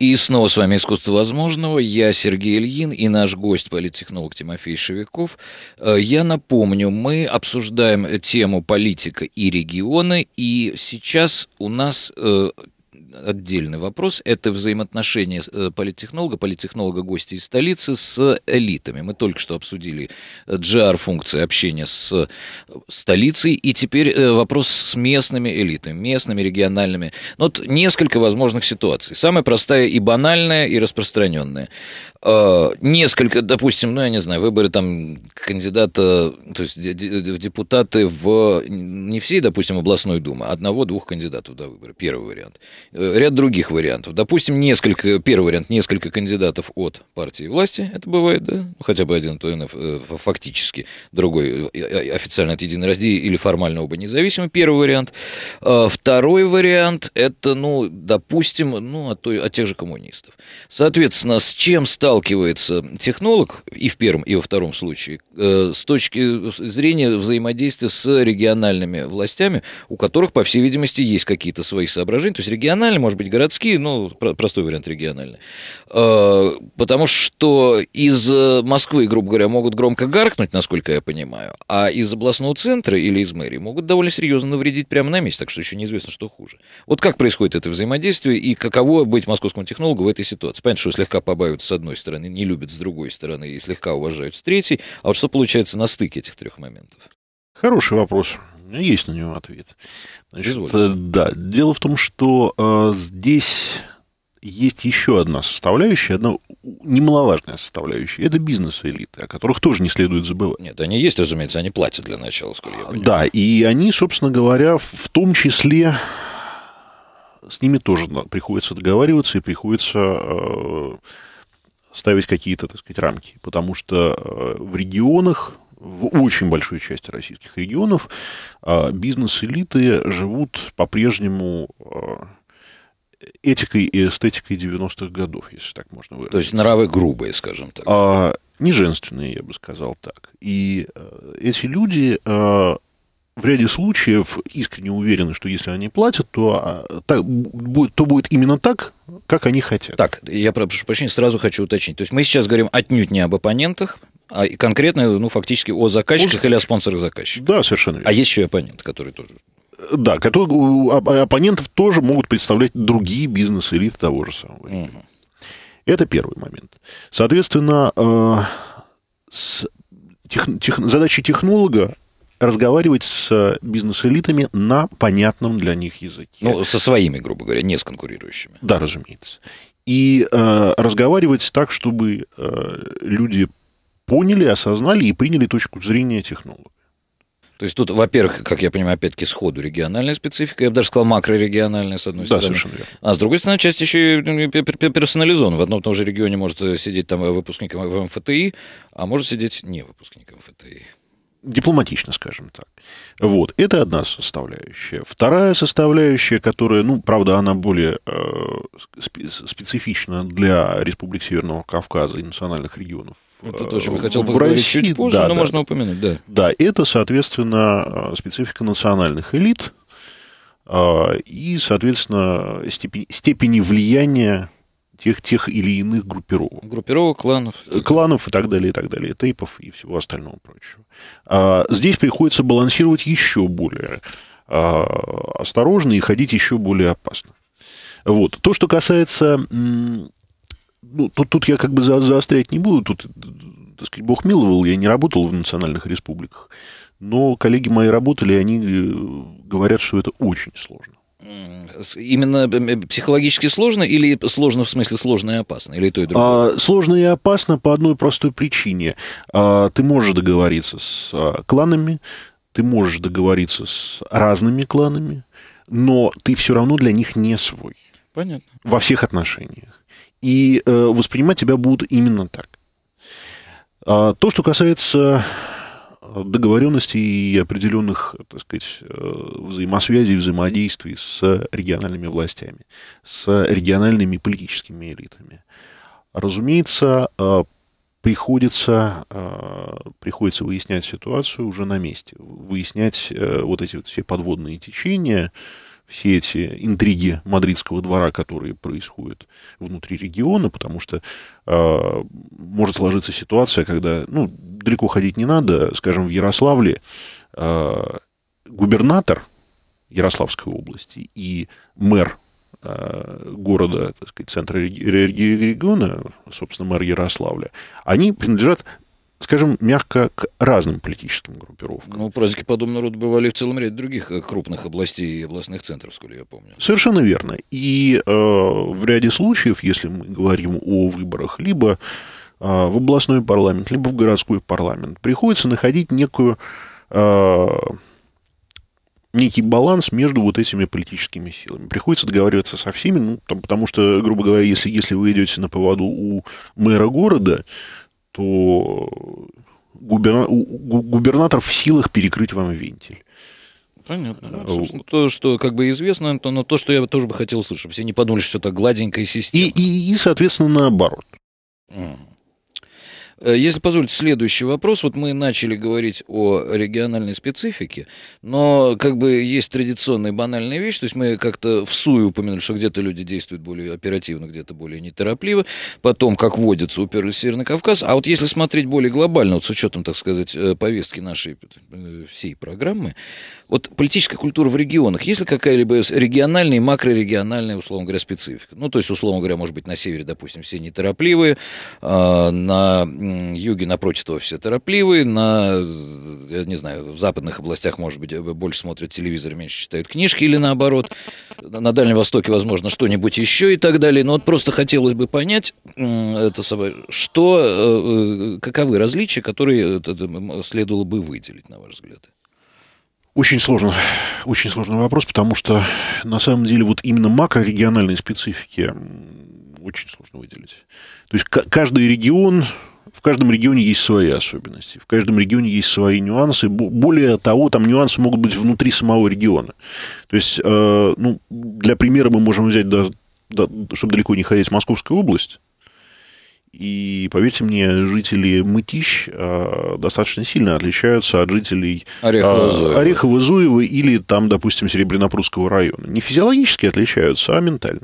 И снова с вами «Искусство возможного». Я Сергей Ильин и наш гость, политтехнолог Тимофей Шевиков. Э, я напомню, мы обсуждаем тему политика и регионы, и сейчас у нас э, отдельный вопрос. Это взаимоотношения э, политтехнолога, политтехнолога гостя из столицы с элитами. Мы только что обсудили GR-функции общения с э, столицей, и теперь э, вопрос с местными элитами, местными, региональными. Ну, вот несколько возможных ситуаций. Самая простая и банальная, и распространенная. Э, несколько, допустим, ну, я не знаю, выборы там кандидата, то есть в депутаты в не всей, допустим, областной думы, а одного-двух кандидатов до выбора, первый вариант. Э, ряд других вариантов. Допустим, несколько, первый вариант, несколько кандидатов от партии власти, это бывает, да? Ну, хотя бы один то ОНФ, э, фактически, другой официально от Единой России или формально оба независимы, первый вариант. Второй вариант, это, ну, допустим, ну, от, той, от тех же коммунистов. Соответственно, с чем стал сталкивается технолог и в первом, и во втором случае э, с точки зрения взаимодействия с региональными властями, у которых, по всей видимости, есть какие-то свои соображения. То есть региональные, может быть, городские, ну, простой вариант региональный. Э, потому что из Москвы, грубо говоря, могут громко гаркнуть, насколько я понимаю, а из областного центра или из мэрии могут довольно серьезно навредить прямо на месте, так что еще неизвестно, что хуже. Вот как происходит это взаимодействие и каково быть московскому технологу в этой ситуации? Понятно, что слегка побаиваются с одной стороны, не любят с другой стороны и слегка уважают с третьей. А вот что получается на стыке этих трех моментов? Хороший вопрос. Есть на него ответ. Значит, да, дело в том, что э, здесь есть еще одна составляющая, одна немаловажная составляющая. Это бизнес-элиты, о которых тоже не следует забывать. Нет, они есть, разумеется, они платят для начала, сколько я а, понимаю. Да, и они, собственно говоря, в том числе с ними тоже приходится договариваться и приходится э, ставить какие-то, так сказать, рамки, потому что э, в регионах, в очень большой части российских регионов э, бизнес-элиты живут по-прежнему э, этикой и эстетикой 90-х годов, если так можно выразить. То есть нравы грубые, скажем так. А, неженственные, я бы сказал так. И эти люди в ряде случаев искренне уверены, что если они платят, то, а, так, то будет именно так, как они хотят. Так, я прошу прощения, сразу хочу уточнить. То есть мы сейчас говорим отнюдь не об оппонентах, а конкретно, ну, фактически о заказчиках Может... или о спонсорах заказчиков. Да, совершенно верно. А есть еще и оппонент, который тоже... Да, которые, а, а оппонентов тоже могут представлять другие бизнесы элиты того же самого. Угу. Это первый момент. Соответственно, э, с тех, тех, задачей технолога разговаривать с э, бизнес-элитами на понятном для них языке. Ну, со своими, грубо говоря, не с конкурирующими. Да, разумеется. И э, разговаривать так, чтобы э, люди поняли, осознали и приняли точку зрения технолога. То есть тут, во-первых, как я понимаю, опять-таки сходу региональная специфика, я бы даже сказал макрорегиональная, с одной да, стороны. Да, совершенно верно. А с другой стороны, часть еще и ну, персонализована. В одном и том же регионе может сидеть там э, выпускник МФТИ, а может сидеть не выпускник МФТИ дипломатично, скажем так. Вот, это одна составляющая. Вторая составляющая, которая, ну, правда, она более э, специфична для республик Северного Кавказа и национальных регионов. Э, это тоже мы хотел бы говорить России, чуть позже, да, но да, можно упомянуть, да. Да, это, соответственно, э, специфика национальных элит э, и, соответственно, степень, степени влияния тех, тех или иных группировок. Группировок, кланов. Э, кланов и так далее, и так далее, тейпов и всего остального прочего. А, здесь приходится балансировать еще более а, осторожно и ходить еще более опасно. Вот. То, что касается... Ну, тут, тут я как бы заострять не буду, тут, так сказать, Бог миловал, я не работал в национальных республиках, но коллеги мои работали, и они э, говорят, что это очень сложно. Именно э, психологически сложно или сложно в смысле сложно и опасно? Или то и другое? А, сложно и опасно по одной простой причине. А, ты можешь договориться с а, кланами, ты можешь договориться с разными кланами, но ты все равно для них не свой. Понятно. Во всех отношениях. И э, воспринимать тебя будут именно так. А, то, что касается договоренностей и определенных, так сказать, э, взаимосвязей, взаимодействий с региональными властями, с региональными политическими элитами. Разумеется, э, приходится, э, приходится выяснять ситуацию уже на месте, выяснять вот эти вот все подводные течения, все эти интриги мадридского двора, которые происходят внутри региона, потому что э, может сложиться ситуация, когда, ну, далеко ходить не надо, скажем, в Ярославле э, губернатор Ярославской области и мэр а, города, так сказать, центра региона, собственно, мэр Ярославля, они принадлежат скажем, мягко, к разным политическим группировкам. Ну, праздники подобного рода бывали в целом ряде других э, крупных областей и областных центров, сколько я помню. Совершенно верно. И э, в ряде случаев, если мы говорим о выборах, либо э, в областной парламент, либо в городской парламент, приходится находить некую... Э, некий баланс между вот этими политическими силами. Приходится договариваться со всеми, ну, там, потому что, грубо говоря, если, если вы идете на поводу у мэра города, то э, губернатор в силах перекрыть вам вентиль. Понятно. Ну, то, что как бы известно, то, но то, что я тоже бы хотел услышать чтобы все не подумали, что это гладенькая система. И, и, и соответственно, наоборот. Mm. Э, если позволите, следующий вопрос. Вот мы начали говорить о региональной специфике, но как бы есть традиционная банальная вещь, то есть мы как-то в суе упомянули, что где-то люди действуют более оперативно, где-то более неторопливо, потом, как водится, уперли Северный Кавказ, а вот если смотреть более глобально, вот с учетом, так сказать, э, повестки нашей э, всей программы, вот политическая культура в регионах, есть ли какая-либо региональная и макрорегиональная, условно говоря, специфика? Ну, то есть, условно говоря, может быть, на севере, допустим, все неторопливые, а, на юге, напротив того, все торопливые, на, я не знаю, в западных областях, может быть, э, больше смотрят телевизор, меньше читают книжки или наоборот. На Дальнем Востоке, возможно, что-нибудь еще и так далее. Но вот просто хотелось бы понять, это самое, что, э, э, каковы различия, которые следовало бы выделить, на ваш взгляд? Очень сложно, очень сложный вопрос, потому что на самом деле вот именно макрорегиональные специфики очень сложно выделить. То есть каждый регион в каждом регионе есть свои особенности, в каждом регионе есть свои нюансы. Более того, там нюансы могут быть внутри самого региона. То есть, э, ну, для примера мы можем взять, даже, чтобы далеко не ходить, Московскую область. И, поверьте мне, жители Мытищ э, достаточно сильно отличаются от жителей Орехово-Зуева, э, или там, допустим, Серебрянопрудского района. Не физиологически отличаются, а ментально.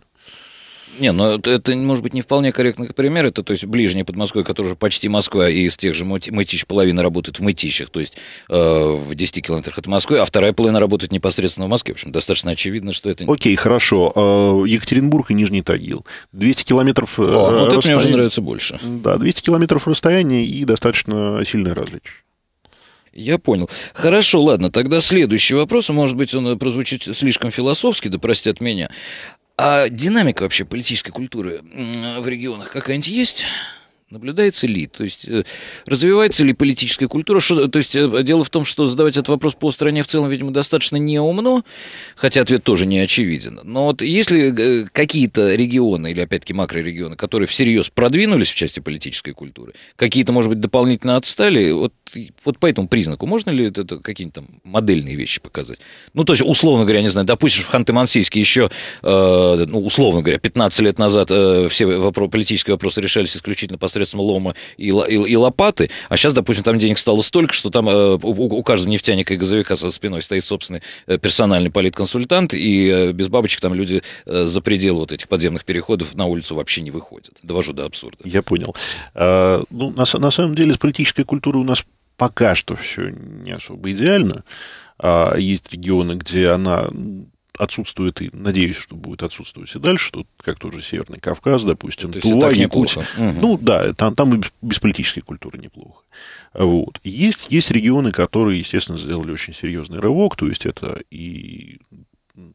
Не, ну это, может быть, не вполне корректный пример. Это, то есть, ближнее Подмосковье, которое уже почти Москва, и из тех же мытищ половина работает в мытищах, то есть э, в 10 километрах от Москвы, а вторая половина работает непосредственно в Москве. В общем, достаточно очевидно, что это... Окей, хорошо. Э, Екатеринбург и Нижний Тагил. 200 километров... Э, О, ну расстоя... это мне уже нравится больше. Да, 200 километров расстояния и достаточно сильное различие. Я понял. Хорошо, ладно, тогда следующий вопрос, может быть, он э, прозвучит слишком философски, да простят меня. А динамика вообще политической культуры в регионах какая-нибудь есть? Наблюдается ли, то есть э, развивается ли политическая культура? Что, то есть э, дело в том, что задавать этот вопрос по стране в целом, видимо, достаточно неумно, хотя ответ тоже не очевиден. Но вот если э, какие-то регионы, или опять-таки макрорегионы, которые всерьез продвинулись в части политической культуры, какие-то, может быть, дополнительно отстали, вот, вот по этому признаку можно ли это какие-нибудь там модельные вещи показать? Ну, то есть, условно говоря, не знаю, допустим, в Ханты-Мансийске еще, э, ну, условно говоря, 15 лет назад э, все вопро- политические вопросы решались исключительно по посредством лома и, и, и лопаты, а сейчас, допустим, там денег стало столько, что там э, у, у каждого нефтяника и газовика со спиной стоит собственный э, персональный политконсультант, и э, без бабочек там люди за пределы вот этих подземных переходов на улицу вообще не выходят. Довожу до абсурда. Я понял. А, ну, на, на самом деле, с политической культурой у нас пока что все не особо идеально. А, есть регионы, где она отсутствует, и надеюсь, что будет отсутствовать и дальше, тут как тоже Северный Кавказ, допустим, То Тула, Якутия. Угу. Ну да, там, там и без политической культуры неплохо. Вот. Есть, есть регионы, которые, естественно, сделали очень серьезный рывок, то есть это и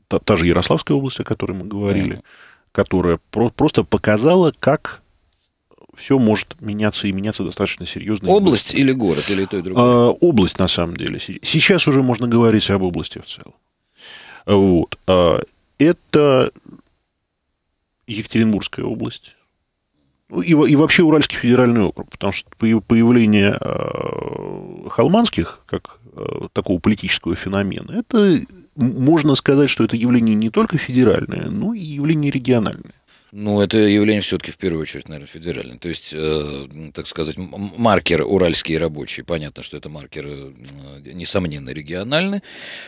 та, та же Ярославская область, о которой мы говорили, угу. которая про- просто показала, как все может меняться и меняться достаточно серьезно. Область или город, или то и другое? А, область, на самом деле. Сейчас уже можно говорить об области в целом. Вот. А, это Екатеринбургская область. Ну, и, и вообще Уральский федеральный округ, потому что появление а, холманских как а, такого политического феномена, это можно сказать, что это явление не только федеральное, но и явление региональное. Ну, это явление все-таки в первую очередь, наверное, федеральное. То есть, э, так сказать, маркер уральские рабочие. Понятно, что это маркер э, несомненно, региональный.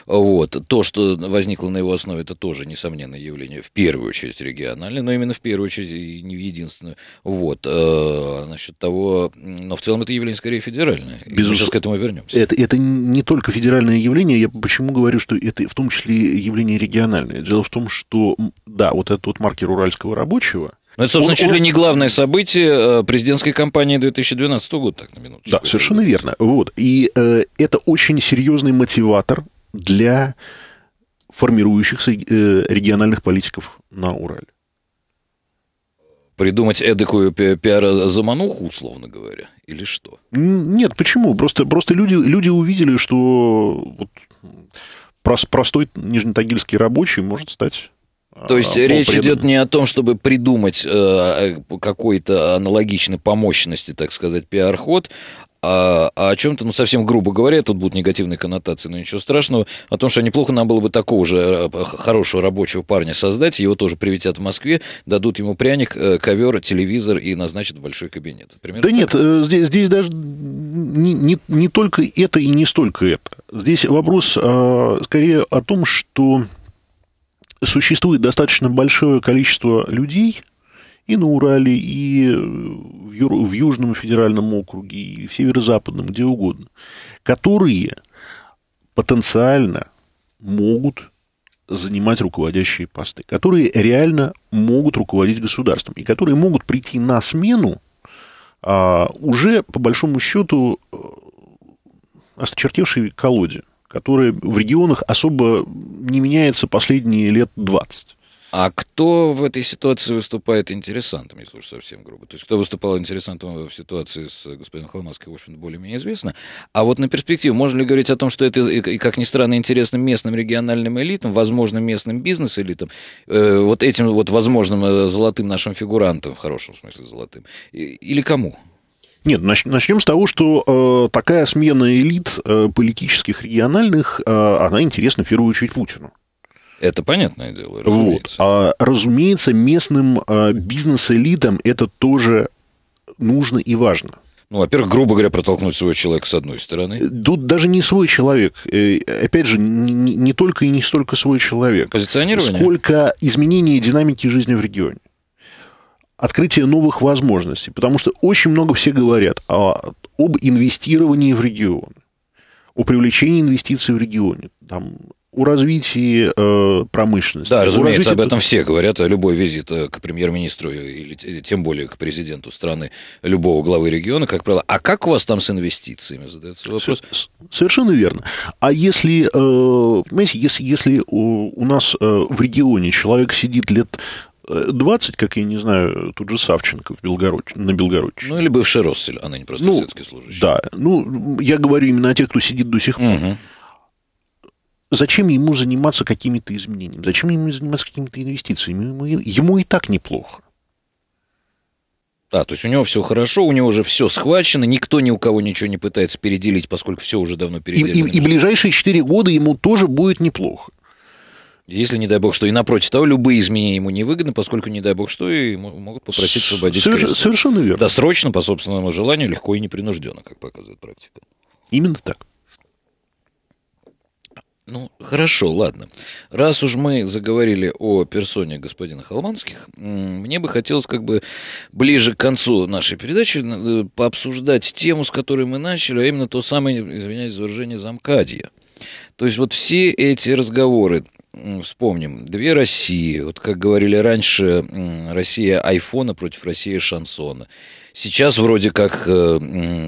Вот. То, что возникло на его основе, это тоже, несомненно, явление в первую очередь региональное, но именно в первую очередь и не в единственную. Вот. Э, насчет того... Но в целом это явление скорее федеральное. Безус... Мы сейчас к этому вернемся. Это, это не только федеральное явление. Я почему говорю, что это в том числе явление региональное. Дело в том, что, да, вот этот вот маркер уральского рабочего, рабочего. Но ну, это, собственно, он, чуть ли не главное событие э, президентской кампании 2012 года, так на минуту. Да, совершенно верно. Вот. И э, это очень серьезный мотиватор для формирующихся э, региональных политиков на Урале. Придумать эдакую пи пиар-замануху, условно говоря, или что? Нет, почему? Просто, просто люди, люди увидели, что вот простой нижнетагильский рабочий может стать то есть а, речь пред... идет не о том, чтобы придумать э, э, какой-то аналогичный по мощности, так сказать, пиар-ход, а, а о чем-то, ну, совсем грубо говоря, тут будут негативные коннотации, но ничего страшного, о том, что неплохо нам было бы такого же э, хорошего рабочего парня создать, его тоже приветят в Москве, дадут ему пряник, э, ковер, телевизор и назначат большой кабинет. Примерно да так. нет, здесь, здесь даже не, не, не только это и не столько это. Здесь вопрос а, скорее о том, что существует достаточно большое количество людей и на Урале, и в, Юр- в Южном федеральном округе, и в Северо-Западном, где угодно, которые потенциально могут занимать руководящие посты, которые реально могут руководить государством и которые могут прийти на смену а, уже, по большому счету, э, осточертевшей колоде – которая в регионах особо не меняется последние лет 20. А кто в этой ситуации выступает интересантом, если уж совсем грубо? То есть кто выступал интересантом в ситуации с господином Холманским, в общем-то, более-менее известно. А вот на перспективу, можно ли говорить о том, что это, и, как ни странно, интересно местным региональным элитам, возможно, местным бизнес-элитам, э, вот этим вот возможным э, золотым нашим фигурантам, в хорошем смысле золотым, или кому? Нет, начнем с того, что э, такая смена элит э, политических, региональных, э, она интересна в первую очередь Путину. Это понятное дело, разумеется. Вот. А, разумеется, местным а, бизнес-элитам это тоже нужно и важно. Ну, во-первых, грубо говоря, протолкнуть своего человека с одной стороны. Э, тут даже не свой человек. Э, опять же, не, не только и не столько свой человек. Позиционирование? Сколько изменений динамики жизни в регионе открытие новых возможностей. Потому что очень много все говорят о, а, об инвестировании в регионы, о привлечении инвестиций в регионе, там, о развитии э, промышленности. Да, разумеется, развитии... об этом все говорят. А любой визит э, к премьер-министру или тем более к президенту страны любого главы региона, как правило. А как у вас там с инвестициями? Задается вопрос. совершенно верно. А если, э, понимаете, если, если у, у нас э, в регионе человек сидит лет 20, э, как я не знаю, тут же Савченко в Белгород... на Белгородчине. Ну, или бывший Россель, она не просто ну, советский служащий. Да, ну, я говорю именно о тех, кто сидит до сих пор. Угу. Зачем ему заниматься какими-то изменениями? Зачем ему заниматься какими-то инвестициями? Ему, ему и так неплохо. Да, то есть у него все хорошо, у него уже все схвачено, никто ни у кого ничего не пытается переделить, поскольку все уже давно переделено. И, и, и ближайшие 4 года ему тоже будет неплохо. Если, не дай бог, что и напротив того, любые изменения ему невыгодны, поскольку, не дай бог, что и могут попросить освободить Соверш... кресло. Совершенно верно. Досрочно, по собственному желанию, легко и непринужденно, как показывает практика. Именно так. Ну, хорошо, ладно. Раз уж мы заговорили о персоне господина Холманских, мне бы хотелось как бы ближе к концу нашей передачи э, пообсуждать тему, с которой мы начали, а именно то самое, извиняюсь за выражение, замкадье. То есть вот все эти разговоры вспомним, две России. Вот как говорили раньше, Россия айфона против России шансона. Сейчас вроде как э,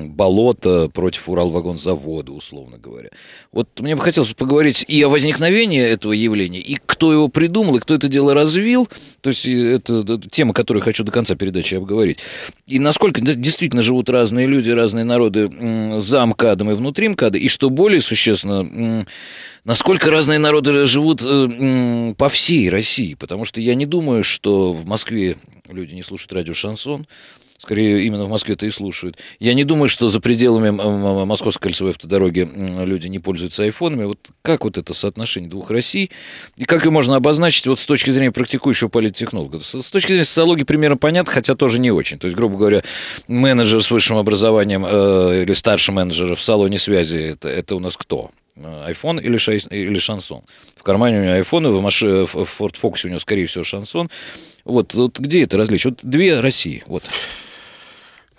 болото против Уралвагонзавода, условно говоря. Вот мне бы хотелось поговорить и о возникновении этого явления, и кто его придумал, и кто это дело развил. То есть э, это, это тема, которую хочу до конца передачи обговорить. И насколько действительно живут разные люди, разные народы за МКАДом и внутри МКАДа, и что более существенно, насколько разные народы живут э, по всей России. Потому что я не думаю, что в Москве люди не слушают радио «Шансон», Скорее, именно в москве это и слушают. Я не думаю, что за пределами Московской кольцевой автодороги люди не пользуются айфонами. Вот как вот это соотношение двух России И как ее можно обозначить вот с точки зрения практикующего политтехнолога? С точки зрения социологии примерно понятно, хотя тоже не очень. То есть, грубо говоря, менеджер с высшим образованием э, или старший менеджер в салоне связи, это, это у нас кто? Э, iPhone или, шайс, или шансон. В кармане у него iPhone, в, маш... в Ford Focus у него, скорее всего, шансон. Вот, вот где это различие? Вот две России. Вот.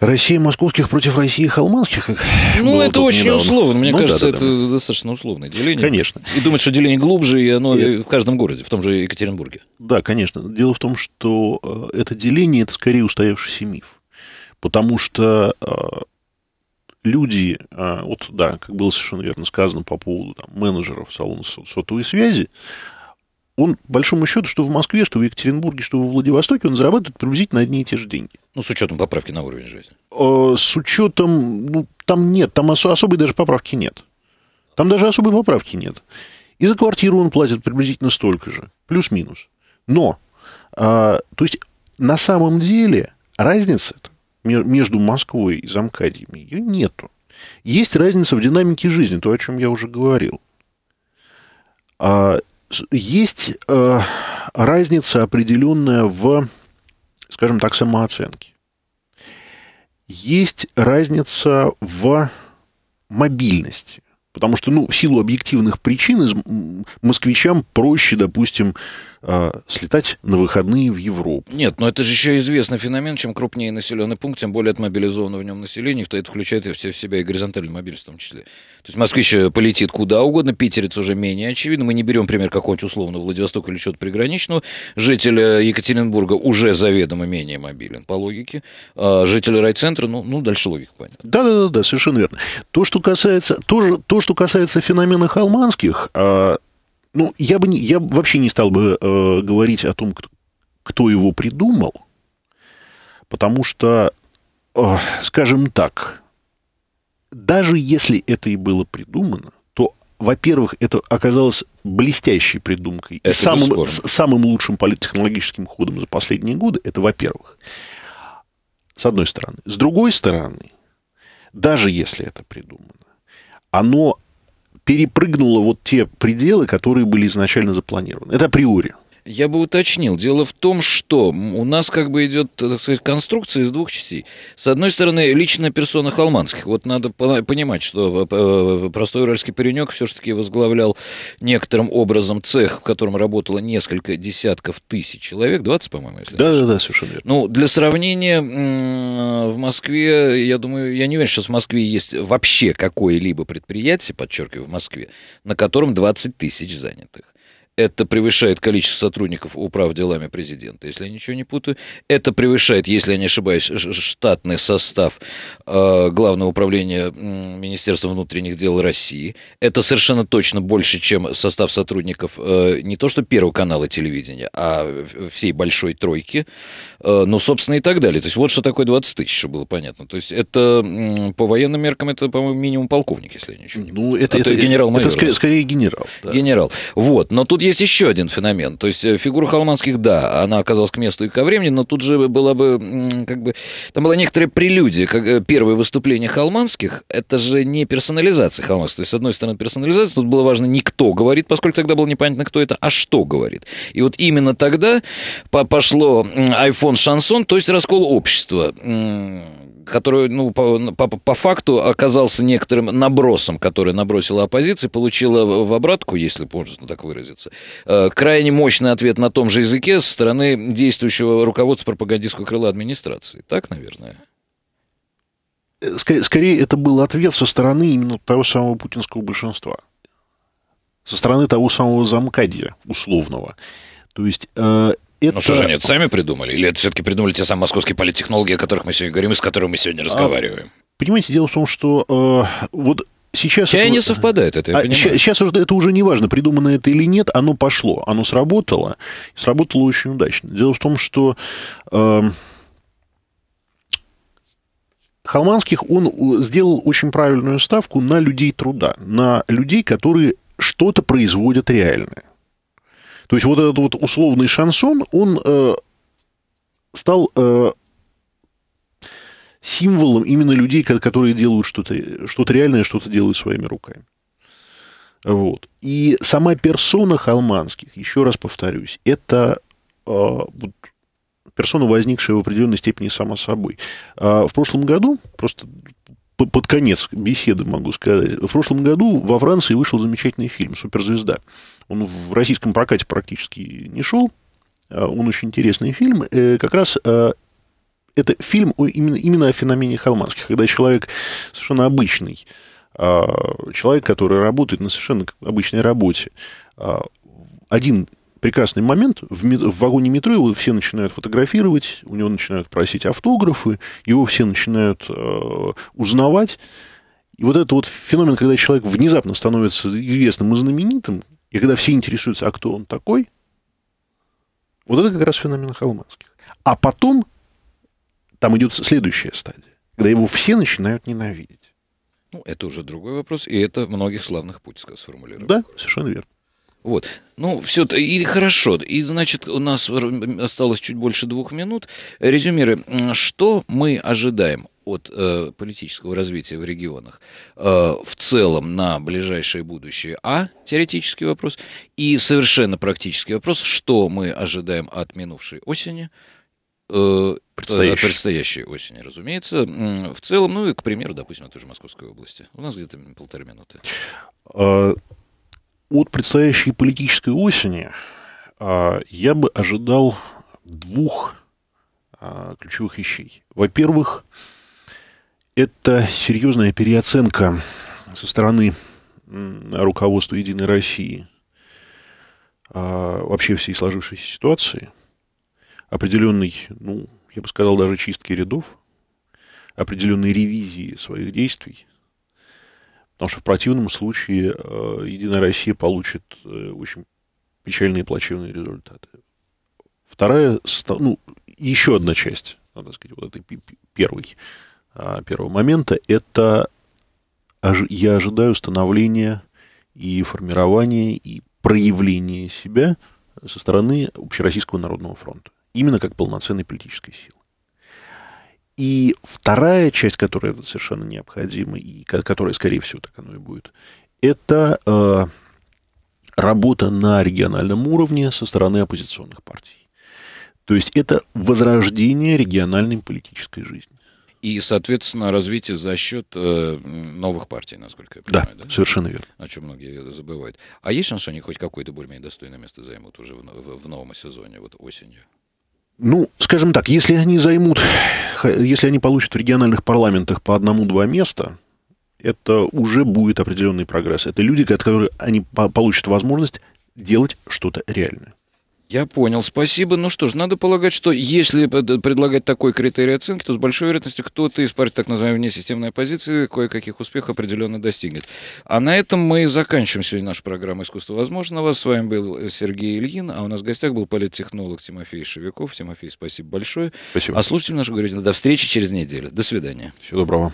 Россия московских против России холманских? Как ну, это очень недавно. условно. Мне ну, кажется, да, да, это да. достаточно условное деление. Конечно. И думать, что деление глубже, и оно и... в каждом городе, в том же Екатеринбурге. Да, конечно. Дело в том, что э, это деление – это скорее устоявшийся миф. Потому что э, люди, э, вот да, как было совершенно верно сказано по поводу там, менеджеров салона сотовой связи, он, большому счету, что в Москве, что в Екатеринбурге, что в Владивостоке, он зарабатывает приблизительно одни и те же деньги. Ну, с учетом поправки на уровень жизни. Э, с учетом, ну, там нет, там ос- особой даже поправки нет. Там даже особой поправки нет. И за квартиру он платит приблизительно столько же, плюс-минус. Но, а, то есть, на самом деле, разницы между Москвой и Замкадьем ее нету. Есть разница в динамике жизни, то, о чем я уже говорил. А, есть э, разница определенная в, скажем так, самооценке. Есть разница в мобильности. Потому что, ну, в силу объективных причин москвичам проще, допустим, э, слетать на выходные в Европу. Нет, но это же еще известный феномен. Чем крупнее населенный пункт, тем более отмобилизовано в нем население, это включает в себя и горизонтальную мобильность в том числе. То есть москвич э, полетит куда угодно, питерец уже менее очевидно. Мы не берем пример какого-нибудь условного Владивостока или чего-то приграничного. Житель э, Екатеринбурга уже заведомо менее мобилен, по логике. А житель райцентра, ну, ну дальше логика понятна. Да-да-да, совершенно верно. То, что касается, то, то, что касается феномена холманских, а, ну, я, бы не, я вообще не стал бы э, говорить о том, кто, его придумал, потому что, э, скажем так, даже если это и было придумано, то, во-первых, это оказалось блестящей придумкой это и самым, самым лучшим политтехнологическим ходом за последние годы. Это, во-первых, с одной стороны. С другой стороны, даже если это придумано, оно перепрыгнуло вот те пределы, которые были изначально запланированы. Это априори. Я бы уточнил. Дело в том, что у нас как бы идет, так сказать, конструкция из двух частей. С одной стороны, личная персона Холманских. Вот надо понимать, что э, э, э, простой уральский паренек все-таки возглавлял некоторым образом цех, в котором работало несколько десятков тысяч человек. 20, по-моему, если Да, да, да, совершенно верно. Ну, для сравнения, в Москве, я думаю, я не уверен, что в Москве есть вообще какое-либо предприятие, подчеркиваю, в Москве, на котором 20 тысяч занятых это превышает количество сотрудников управ делами президента, если я ничего не путаю. Это превышает, если я не ошибаюсь, штатный состав э, Главного управления Министерства внутренних дел России. Это совершенно точно больше, чем состав сотрудников э, не то что Первого канала телевидения, а всей большой тройки. Э, ну, собственно, и так далее. То есть вот что такое 20 тысяч, чтобы было понятно. То есть это э, по военным меркам, это, по-моему, минимум полковник, если я ничего не ну, путаю. Ну, это, а это, это генерал-майор. Это скорее, скорее генерал. Да. Генерал. Вот. Но тут есть еще один феномен. То есть э, фигура Холманских, да, она оказалась к месту и ко времени, но тут же была бы, как бы, там была некоторая прелюдия. Как, э, первое выступление Холманских, это же не персонализация Холманских. То есть, с одной стороны, персонализация, тут было важно не кто говорит, поскольку тогда было непонятно, кто это, а что говорит. И вот именно тогда пошло iPhone шансон, то есть раскол общества который, ну, по, по, по факту оказался некоторым набросом, который набросила оппозиция, получила в обратку, если можно так выразиться, э, крайне мощный ответ на том же языке со стороны действующего руководства пропагандистского крыла администрации. Так, наверное? Э, скорее, скорее, это был ответ со стороны именно того самого путинского большинства. Со стороны того самого замкадья условного. То есть э, это... Ну что же они, это сами придумали? Или это все-таки придумали те самые московские политтехнологии, о которых мы сегодня говорим и с которыми мы сегодня а, разговариваем? А, понимаете, дело в том, что э, вот сейчас... Чай это... не совпадает, это я а, Щ- сейчас это уже не важно, придумано это или нет, оно пошло, оно сработало, сработало очень удачно. Дело в том, что... Э, Холманских, он сделал очень правильную ставку на людей труда, на людей, которые что-то производят реальное. То есть вот этот вот условный шансон, он э, стал э, символом именно людей, которые делают что-то что реальное, что-то делают своими руками. Вот. И сама персона Халманских, еще раз повторюсь, это э, персона, возникшая в определенной степени сама собой. А в прошлом году, просто под конец беседы могу сказать. В прошлом году во Франции вышел замечательный фильм «Суперзвезда». Он в российском прокате практически не шел. А он очень интересный фильм. Э, как раз э, это фильм именно, именно о феномене Холманских, когда человек совершенно обычный, а, человек, который работает на совершенно обычной работе, а, один прекрасный момент. В, в вагоне метро его все начинают фотографировать, у него начинают просить автографы, его все начинают э, узнавать. И вот этот вот феномен, когда человек внезапно становится известным и знаменитым, и когда все интересуются, а кто он такой, вот это как раз феномен холманских. А потом там идет следующая стадия, когда его все начинают ненавидеть. Ну, это уже другой вопрос, и это многих славных путь сформулировано. Да, совершенно верно. Вот. Ну, все и хорошо. И, значит, у нас осталось чуть больше двух минут. Резюмируем. Что мы ожидаем от э, политического развития в регионах э, в целом на ближайшее будущее? А, теоретический вопрос. И совершенно практический вопрос. Что мы ожидаем от минувшей осени? Э, э, предстоящей. предстоящей осени, разумеется. В целом, ну и, к примеру, допустим, от той же Московской области. У нас где-то полторы минуты. А, от предстоящей политической осени а, я бы ожидал двух а, ключевых вещей. Во-первых, это серьезная переоценка со стороны руководства «Единой России» а, вообще всей сложившейся ситуации, определенной, ну, я бы сказал, даже чистки рядов, определенной ревизии своих действий – Потому что в противном случае э, Единая Россия получит э, очень печальные и плачевные результаты. Вторая ну, еще одна часть, надо сказать, вот этой первой, а, первого момента, это я ожидаю становления и формирования, и проявления себя со стороны Общероссийского народного фронта. Именно как полноценной политической силы. И вторая часть, которая совершенно необходима, и которая, скорее всего, так оно и будет, это э, работа на региональном уровне со стороны оппозиционных партий. То есть это возрождение региональной политической жизни. И, соответственно, развитие за счет э, новых партий, насколько я понимаю. Да, да, совершенно верно. О чем многие забывают. А есть шанс, что они хоть какое-то более-менее достойное место займут уже в, в, в новом сезоне, вот осенью? Ну, скажем так, если они займут, если они получат в региональных парламентах по одному-два места, это уже будет определенный прогресс. Это люди, которые они получат возможность делать что-то реальное. Я понял, спасибо. Ну что ж, надо полагать, что если предлагать такой критерий оценки, то с большой вероятностью кто-то из партий так называемой несистемной оппозиции кое-каких успехов определенно достигнет. А на этом мы и заканчиваем сегодня нашу программу «Искусство возможного». С вами был Сергей Ильин, а у нас в гостях был политтехнолог Тимофей Шевяков. Тимофей, спасибо большое. Спасибо. А слушайте нашего говорите. До встречи через неделю. До свидания. Всего доброго.